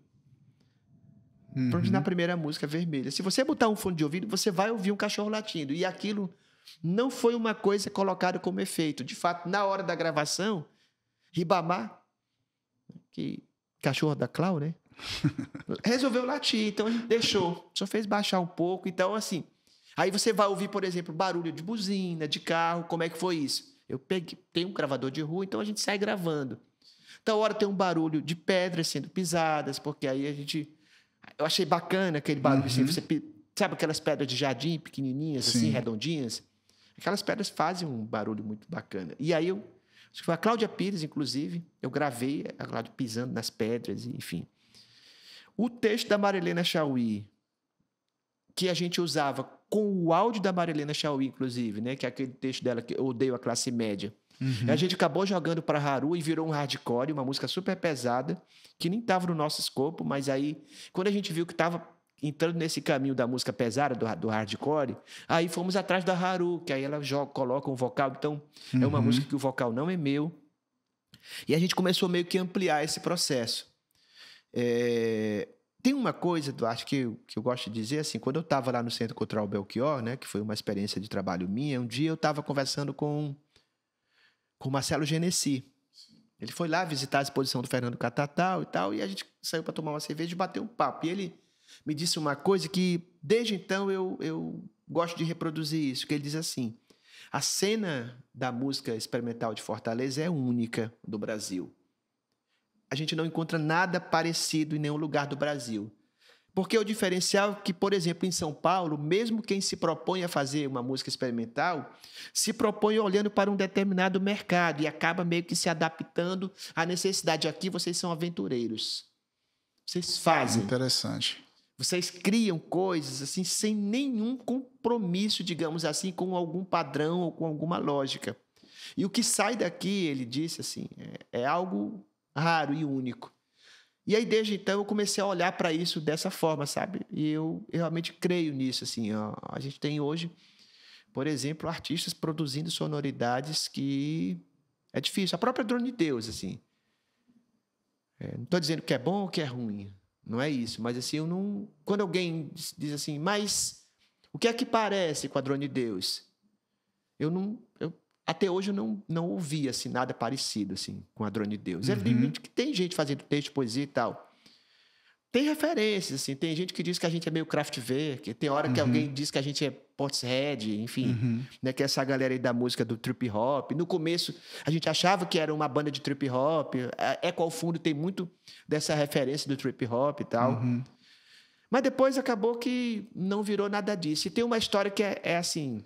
Uhum. Na primeira música vermelha. Se você botar um fundo de ouvido, você vai ouvir um cachorro latindo. E aquilo não foi uma coisa colocada como efeito. De fato, na hora da gravação, Ribamar, que cachorro da Clau, né? *laughs* Resolveu latir, então a gente deixou. Só fez baixar um pouco. Então, assim. Aí você vai ouvir, por exemplo, barulho de buzina, de carro. Como é que foi isso? Eu peguei, tem um gravador de rua, então a gente sai gravando. Então, hora tem um barulho de pedras sendo pisadas, porque aí a gente. Eu achei bacana aquele barulho assim, uhum. assim, você sabe aquelas pedras de jardim pequenininhas, assim, Sim. assim, redondinhas? Aquelas pedras fazem um barulho muito bacana. E aí eu. foi a Cláudia Pires, inclusive. Eu gravei a Cláudia pisando nas pedras, enfim. O texto da Marilena Chauí, que a gente usava com o áudio da Marilena Chauí, inclusive, né? Que é aquele texto dela que eu odeio a classe média. Uhum. A gente acabou jogando para Haru e virou um hardcore, uma música super pesada, que nem estava no nosso escopo, mas aí, quando a gente viu que estava entrando nesse caminho da música pesada, do, do hardcore, aí fomos atrás da Haru, que aí ela joga, coloca um vocal. Então, uhum. é uma uhum. música que o vocal não é meu. E a gente começou meio que ampliar esse processo. É... Tem uma coisa, Eduardo, que, eu, que eu gosto de dizer, assim, quando eu estava lá no Centro Cultural Belchior, né, que foi uma experiência de trabalho minha, um dia eu estava conversando com com Marcelo Genesi. Ele foi lá visitar a exposição do Fernando Catatal e tal, e a gente saiu para tomar uma cerveja e bater um papo. E ele me disse uma coisa que desde então eu, eu gosto de reproduzir isso, que ele diz assim: a cena da música experimental de Fortaleza é única do Brasil. A gente não encontra nada parecido em nenhum lugar do Brasil. Porque o diferencial é que, por exemplo, em São Paulo, mesmo quem se propõe a fazer uma música experimental, se propõe olhando para um determinado mercado e acaba meio que se adaptando à necessidade. Aqui vocês são aventureiros. Vocês fazem. Interessante. Vocês criam coisas assim sem nenhum compromisso, digamos assim, com algum padrão ou com alguma lógica. E o que sai daqui, ele disse assim, é, é algo raro e único. E aí desde então eu comecei a olhar para isso dessa forma, sabe? E eu, eu realmente creio nisso assim. Ó, a gente tem hoje, por exemplo, artistas produzindo sonoridades que é difícil. A própria Drone de Deus, assim. É, não estou dizendo que é bom ou que é ruim. Não é isso, mas assim, eu não. Quando alguém diz assim, mas o que é que parece com a Drone Deus? Eu não. Eu, até hoje eu não, não ouvi assim, nada parecido assim, com a Drone Deus. É uhum. É evidente que tem gente fazendo texto, poesia e tal tem referências, assim. Tem gente que diz que a gente é meio Kraftwerk, tem hora uhum. que alguém uhum. diz que a gente é Portishead, enfim, uhum. né? Que é essa galera aí da música do trip hop. No começo, a gente achava que era uma banda de trip hop. É, é qual fundo tem muito dessa referência do trip hop e tal. Uhum. Mas depois acabou que não virou nada disso. E tem uma história que é, é assim,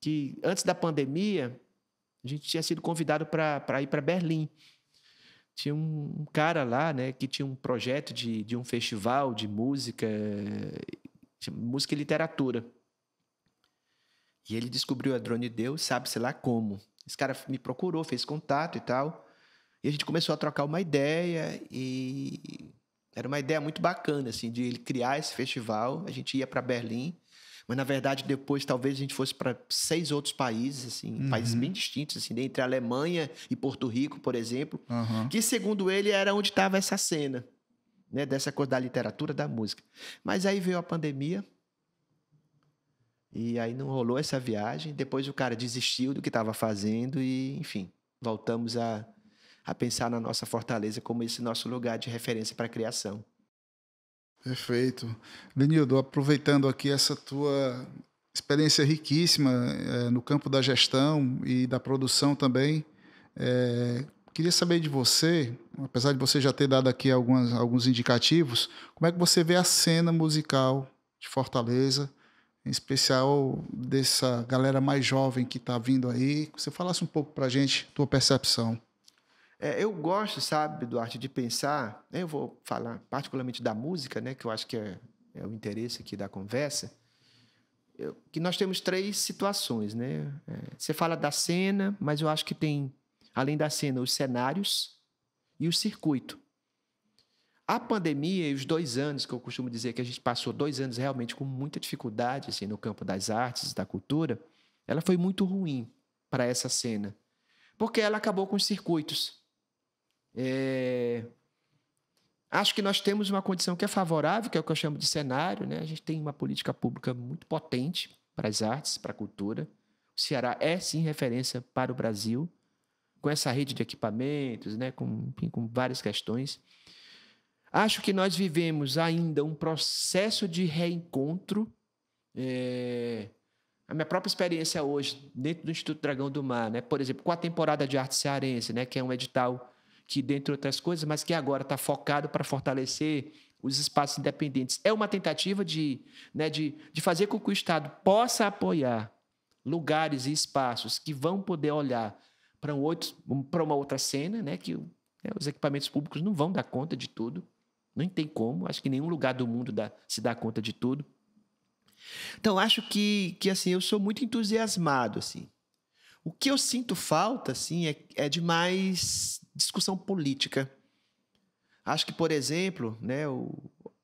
que antes da pandemia, a gente tinha sido convidado para ir para Berlim tinha um cara lá, né, que tinha um projeto de, de um festival de música, de eh, música e literatura. E ele descobriu a Drone Deus, sabe-se lá como. Esse cara me procurou, fez contato e tal. E a gente começou a trocar uma ideia e era uma ideia muito bacana, assim, de ele criar esse festival. A gente ia para Berlim mas na verdade depois talvez a gente fosse para seis outros países, assim, uhum. países bem distintos, assim, né, entre a Alemanha e Porto Rico, por exemplo, uhum. que segundo ele era onde estava essa cena, né, dessa coisa da literatura, da música. Mas aí veio a pandemia e aí não rolou essa viagem. Depois o cara desistiu do que estava fazendo e, enfim, voltamos a, a pensar na nossa fortaleza como esse nosso lugar de referência para a criação. Perfeito. Lenildo, aproveitando aqui essa tua experiência riquíssima é, no campo da gestão e da produção também, é, queria saber de você, apesar de você já ter dado aqui algumas, alguns indicativos, como é que você vê a cena musical de Fortaleza, em especial dessa galera mais jovem que está vindo aí? Que você falasse um pouco para a gente tua percepção. É, eu gosto, sabe, Duarte, de pensar, né, eu vou falar particularmente da música, né, que eu acho que é, é o interesse aqui da conversa, eu, que nós temos três situações, né? É, você fala da cena, mas eu acho que tem, além da cena, os cenários e o circuito. A pandemia e os dois anos, que eu costumo dizer que a gente passou dois anos realmente com muita dificuldade assim, no campo das artes, da cultura, ela foi muito ruim para essa cena, porque ela acabou com os circuitos. É... Acho que nós temos uma condição que é favorável, que é o que eu chamo de cenário. Né? A gente tem uma política pública muito potente para as artes, para a cultura. O Ceará é, sim, referência para o Brasil, com essa rede de equipamentos, né? com, com várias questões. Acho que nós vivemos ainda um processo de reencontro. É... A minha própria experiência hoje, dentro do Instituto Dragão do Mar, né? por exemplo, com a temporada de arte cearense, né? que é um edital que, dentre outras coisas, mas que agora está focado para fortalecer os espaços independentes. É uma tentativa de, né, de, de fazer com que o Estado possa apoiar lugares e espaços que vão poder olhar para um outro, para uma outra cena, né, que né, os equipamentos públicos não vão dar conta de tudo, não tem como, acho que nenhum lugar do mundo dá, se dá conta de tudo. Então acho que, que assim eu sou muito entusiasmado assim o que eu sinto falta, assim, é, é de mais discussão política. Acho que, por exemplo, né, o,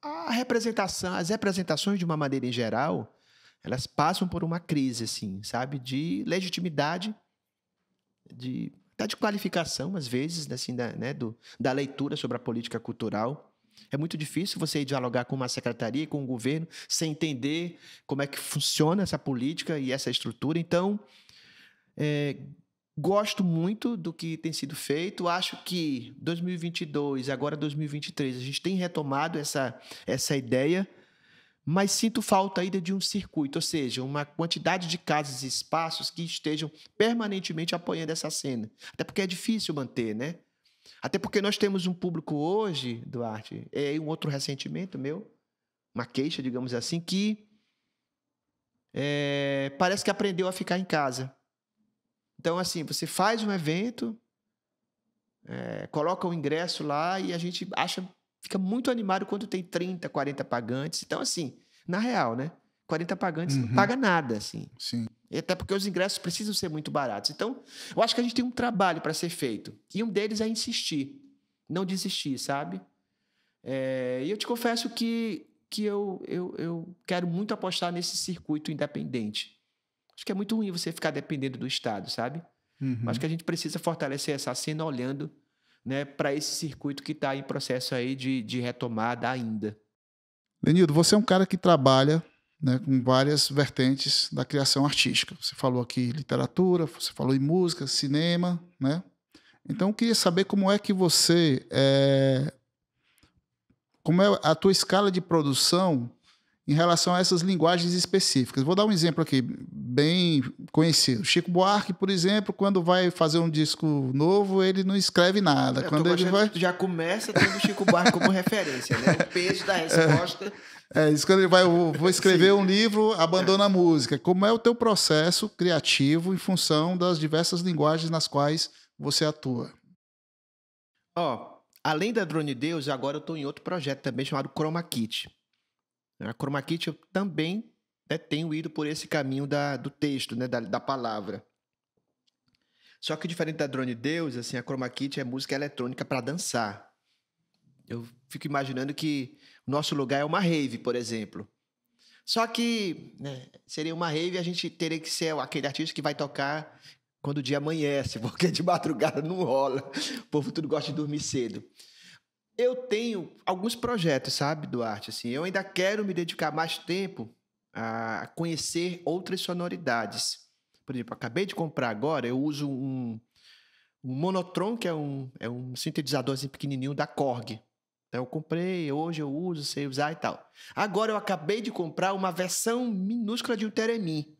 a representação, as representações de uma maneira em geral, elas passam por uma crise, assim, sabe, de legitimidade, de até de qualificação, às vezes, né, assim, da, né, do, da leitura sobre a política cultural. É muito difícil você dialogar com uma secretaria, com um governo, sem entender como é que funciona essa política e essa estrutura. Então, é, gosto muito do que tem sido feito. Acho que 2022, agora 2023, a gente tem retomado essa, essa ideia, mas sinto falta ainda de um circuito, ou seja, uma quantidade de casas e espaços que estejam permanentemente apoiando essa cena. Até porque é difícil manter, né? Até porque nós temos um público hoje, Duarte, é um outro ressentimento meu, uma queixa, digamos assim, que é, parece que aprendeu a ficar em casa. Então, assim, você faz um evento, é, coloca o um ingresso lá e a gente acha, fica muito animado quando tem 30, 40 pagantes. Então, assim, na real, né? 40 pagantes uhum. não paga nada, assim. Sim. E até porque os ingressos precisam ser muito baratos. Então, eu acho que a gente tem um trabalho para ser feito. E um deles é insistir, não desistir, sabe? É, e eu te confesso que, que eu, eu, eu quero muito apostar nesse circuito independente. Acho que é muito ruim você ficar dependendo do Estado, sabe? Uhum. Acho que a gente precisa fortalecer essa cena olhando né, para esse circuito que está em processo aí de, de retomada ainda. Lenildo, você é um cara que trabalha né, com várias vertentes da criação artística. Você falou aqui em literatura, você falou em música, cinema, né? Então eu queria saber como é que você é, como é a tua escala de produção em relação a essas linguagens específicas. Vou dar um exemplo aqui, bem conhecido. Chico Buarque, por exemplo, quando vai fazer um disco novo, ele não escreve nada. Eu quando ele vai... Já começa tendo o Chico Buarque como referência, né? O peso da resposta. *laughs* É, é, isso quando ele vai, vou escrever um livro, abandona a música. Como é o teu processo criativo em função das diversas linguagens nas quais você atua? Ó, oh, além da Drone Deus, agora eu estou em outro projeto também chamado Chroma Kit. Né? A chroma kit eu também né, tenho ido por esse caminho da, do texto, né, da, da palavra. Só que diferente da Drone Deus, assim, a chroma kit é música eletrônica para dançar. Eu fico imaginando que o nosso lugar é uma rave, por exemplo. Só que né, seria uma rave a gente teria que ser aquele artista que vai tocar quando o dia amanhece, *laughs* porque de madrugada não rola. O povo tudo gosta de dormir cedo eu tenho alguns projetos, sabe, Duarte? Assim, eu ainda quero me dedicar mais tempo a conhecer outras sonoridades. Por exemplo, acabei de comprar agora, eu uso um, um Monotron, que é um, é um sintetizador assim, pequenininho da Korg. Então eu comprei, hoje eu uso, sei usar e tal. Agora eu acabei de comprar uma versão minúscula de um Teremin.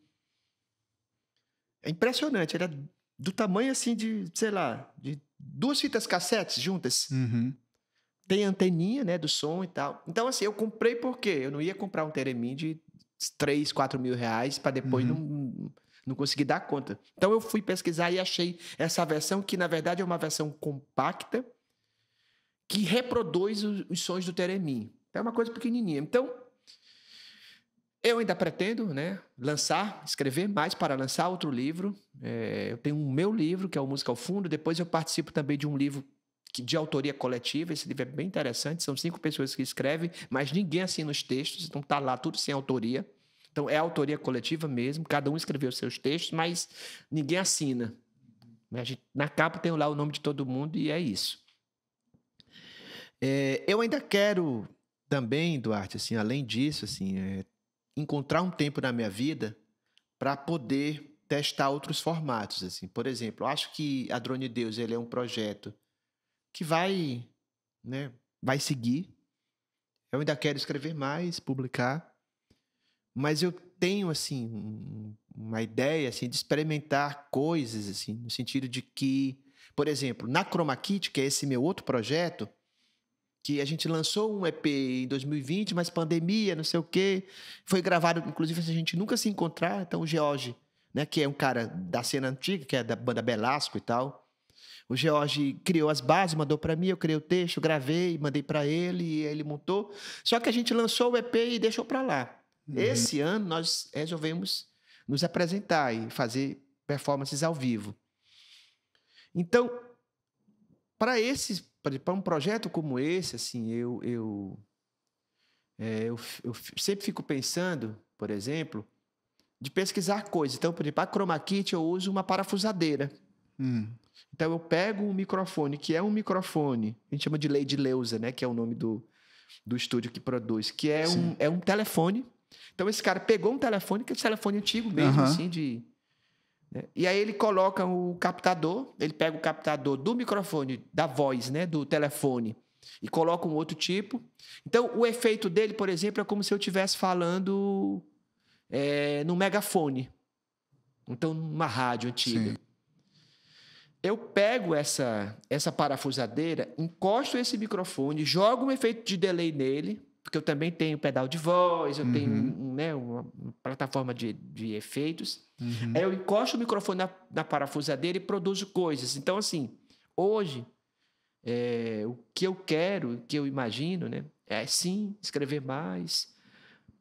É impressionante, ele é do tamanho assim de, sei lá, de duas fitas cassetes juntas. Uhum tem anteninha, né, do som e tal. Então, assim, eu comprei porque eu não ia comprar um Teremin de 3, 4 mil reais para depois uhum. não, não conseguir dar conta. Então, eu fui pesquisar e achei essa versão, que na verdade é uma versão compacta, que reproduz os, os sons do Teremin. É uma coisa pequenininha. Então, eu ainda pretendo né, lançar, escrever mais para lançar outro livro. É, eu tenho o um meu livro, que é o Música ao Fundo. Depois eu participo também de um livro de autoria coletiva. Esse livro é bem interessante. São cinco pessoas que escrevem, mas ninguém assina os textos, então está lá tudo sem autoria. Então é autoria coletiva mesmo, cada um escreveu seus textos, mas ninguém assina. Gente, na capa tem lá o nome de todo mundo e é isso. É, eu ainda quero também, Duarte, assim, além disso, assim, é, encontrar um tempo na minha vida para poder testar outros formatos, assim. Por exemplo, acho que a Drone Deus ele é um projeto que vai, né, vai seguir. Eu ainda quero escrever mais, publicar, mas eu tenho assim um, uma ideia assim de experimentar coisas assim, no sentido de que, por exemplo, na Chroma Kit, que é esse meu outro projeto, que a gente lançou um EP em 2020, mas pandemia, não sei o quê. Foi gravado, inclusive, se a gente nunca se encontrar, então o George, né, que é um cara da cena antiga, que é da banda Belasco e tal, o George criou as bases, mandou para mim, eu criei o texto, gravei, mandei para ele e ele montou. Só que a gente lançou o EP e deixou para lá. Uhum. Esse ano nós resolvemos nos apresentar e fazer performances ao vivo. Então, para esse, para um projeto como esse, assim, eu eu, é, eu eu, sempre fico pensando, por exemplo, de pesquisar coisas. Então, por exemplo, chroma kit eu uso uma parafusadeira. Hum. Então eu pego um microfone, que é um microfone, a gente chama de Lady Leusa, né? Que é o nome do, do estúdio que produz, que é um, é um telefone. Então esse cara pegou um telefone, que é um telefone antigo mesmo, uhum. assim, de. Né? E aí ele coloca o captador, ele pega o captador do microfone, da voz, né? Do telefone, e coloca um outro tipo. Então o efeito dele, por exemplo, é como se eu estivesse falando é, eh, no megafone. Então, numa rádio antiga. Sim eu pego essa, essa parafusadeira, encosto esse microfone, jogo um efeito de delay nele, porque eu também tenho pedal de voz, eu uhum. tenho né, uma plataforma de, de efeitos. Uhum. Aí eu encosto o microfone na, na parafusadeira e produzo coisas. Então, assim, hoje, é, o que eu quero, o que eu imagino, né, é sim escrever mais.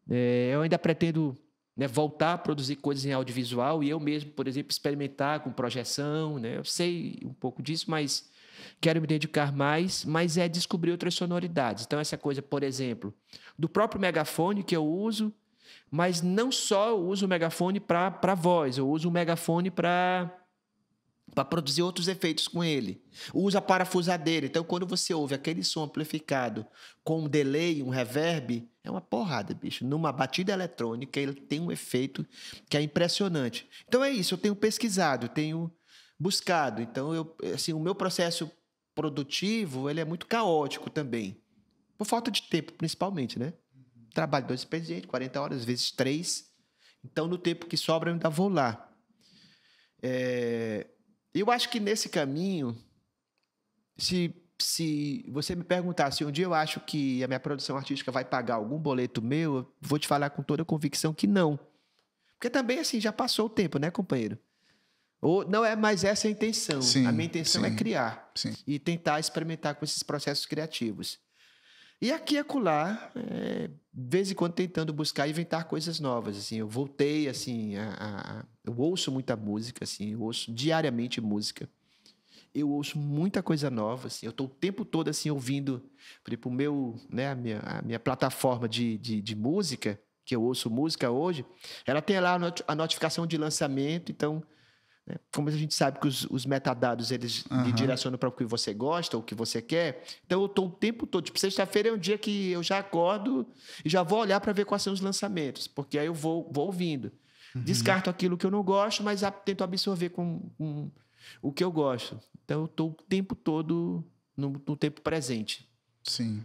É, eu ainda pretendo né, voltar a produzir coisas em audiovisual e eu mesmo, por exemplo, experimentar com projeção, né? Eu sei um pouco disso, mas quero me dedicar mais, mas é descobrir outras sonoridades. Então essa coisa, por exemplo, do próprio megafone que eu uso, mas não só eu uso o megafone para voz, eu uso o megafone para para produzir outros efeitos com ele. Usa a parafusadeira. Então, quando você ouve aquele som amplificado com um delay, um reverb, é uma porrada, bicho. Numa batida eletrônica, ele tem um efeito que é impressionante. Então, é isso. Eu tenho pesquisado, tenho buscado. Então, eu, assim, o meu processo produtivo ele é muito caótico também. Por falta de tempo, principalmente, né? Trabalho dois expedientes, 40 horas, vezes três. Então, no tempo que sobra, eu ainda vou lá. É eu acho que nesse caminho, se, se você me perguntar se assim, um dia eu acho que a minha produção artística vai pagar algum boleto meu, eu vou te falar com toda convicção que não. Porque também, assim, já passou o tempo, né, companheiro? Ou não é mais essa a intenção. Sim, a minha intenção é sim, é criar sim. e tentar experimentar com esses processos criativos. E aqui e acolá, é, de vez em quando tentando buscar inventar coisas novas, assim, eu voltei, assim, a, a, eu ouço muita música, assim, eu ouço diariamente música, eu ouço muita coisa nova, assim, eu estou o tempo todo, assim, ouvindo, tipo, meu, né, a minha, a minha plataforma de, de, de música, que eu ouço música hoje, ela tem lá a notificação de lançamento, então né? Como a gente sabe que os, os metadados eles uhum. direcionam para o que você gosta ou o que você quer, então eu estou o tempo todo. Tipo, sexta-feira é um dia que eu já acordo e já vou olhar para ver quais são os lançamentos, porque aí eu vou, vou ouvindo. Uhum. Descarto aquilo que eu não gosto, mas a, tento absorver com, com, o que eu gosto. Então eu estou o tempo todo no, no tempo presente. Sim.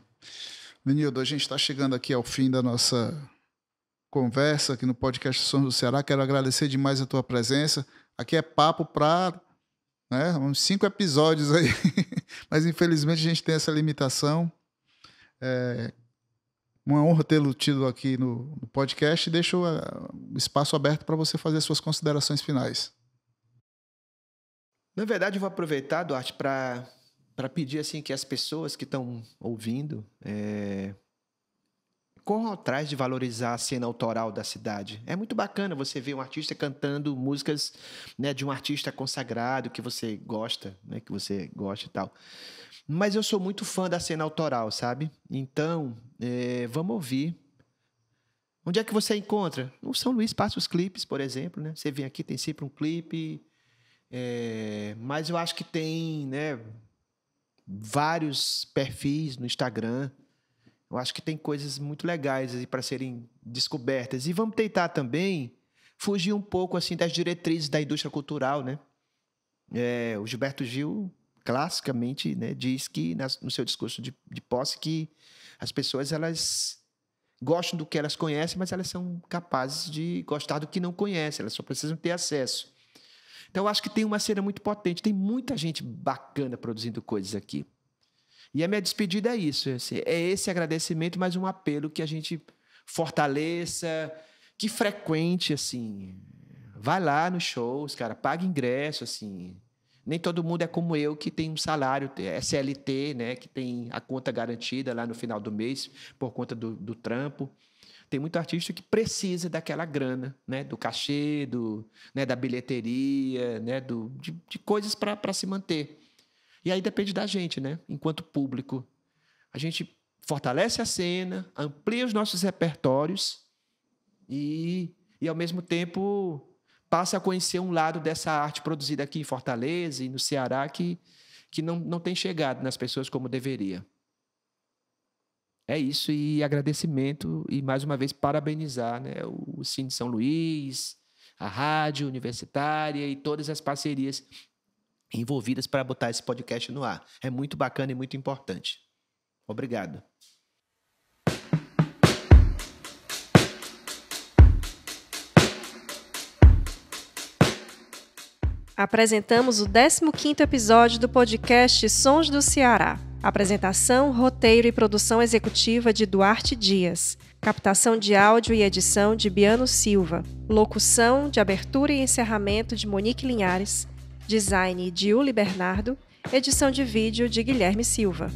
Lenildo, a gente está chegando aqui ao fim da nossa conversa aqui no podcast Sons do Ceará. Quero agradecer demais a tua presença. Aqui é papo para né, uns cinco episódios aí, *laughs* mas infelizmente a gente tem essa limitação. É uma honra tê-lo tido aqui no, no podcast e deixo é, o espaço aberto para você fazer suas considerações finais. Na verdade, eu vou aproveitar, Duarte, para pedir assim que as pessoas que estão ouvindo é, corram atrás de valorizar a cena autoral da cidade. É muito bacana você ver um artista cantando músicas né, de um artista consagrado que você gosta, né, que você gosta e tal. Mas eu sou muito fã da cena autoral, sabe? Então, é, vamos ouvir. Onde é que você encontra? No São Luís passa os clipes, por exemplo, né? Você vem aqui, tem sempre um clipe. É, mas eu acho que tem né, vários perfis no Instagram eu acho que tem coisas muito legais para serem descobertas. E vamos tentar também fugir um pouco assim das diretrizes da indústria cultural, né? É, o Gilberto Gil, classicamente, né, diz que no seu discurso de, de posse que as pessoas elas gostam do que elas conhecem, mas elas são capazes de gostar do que não conhecem, elas só precisam ter acesso. Então, eu acho que tem uma cena muito potente, tem muita gente bacana produzindo coisas aqui. E a minha despedida é isso. Assim, é esse agradecimento, mas um apelo que a gente fortaleça, que frequente, assim. Vai lá nos shows, cara, paga ingresso, assim. Nem todo mundo é como eu, que tem um salário, é CLT, né? Que tem a conta garantida lá no final do mês, por conta do, do trampo. Tem muito artista que precisa daquela grana, né? Do cachê, do, né? da bilheteria, né? Do, de, de coisas para se manter. E aí depende da gente, né? Enquanto público. A gente fortalece a cena, amplia os nossos repertórios e, e ao mesmo tempo, passa a conhecer um lado dessa arte produzida aqui em Fortaleza e no Ceará que, que não, não tem chegado nas pessoas como deveria. É isso, e agradecimento, e mais uma vez parabenizar né, o Cine São Luís, a Rádio Universitária e todas as parcerias envolvidas para botar esse podcast no ar. É muito bacana e muito importante. Obrigado. Apresentamos o 15º episódio do podcast Sons do Ceará. Apresentação, roteiro e produção executiva de Duarte Dias. Captação de áudio e edição de Biano Silva. Locução de abertura e encerramento de Monique Linhares. Design de Uli Bernardo. Edição de vídeo de Guilherme Silva.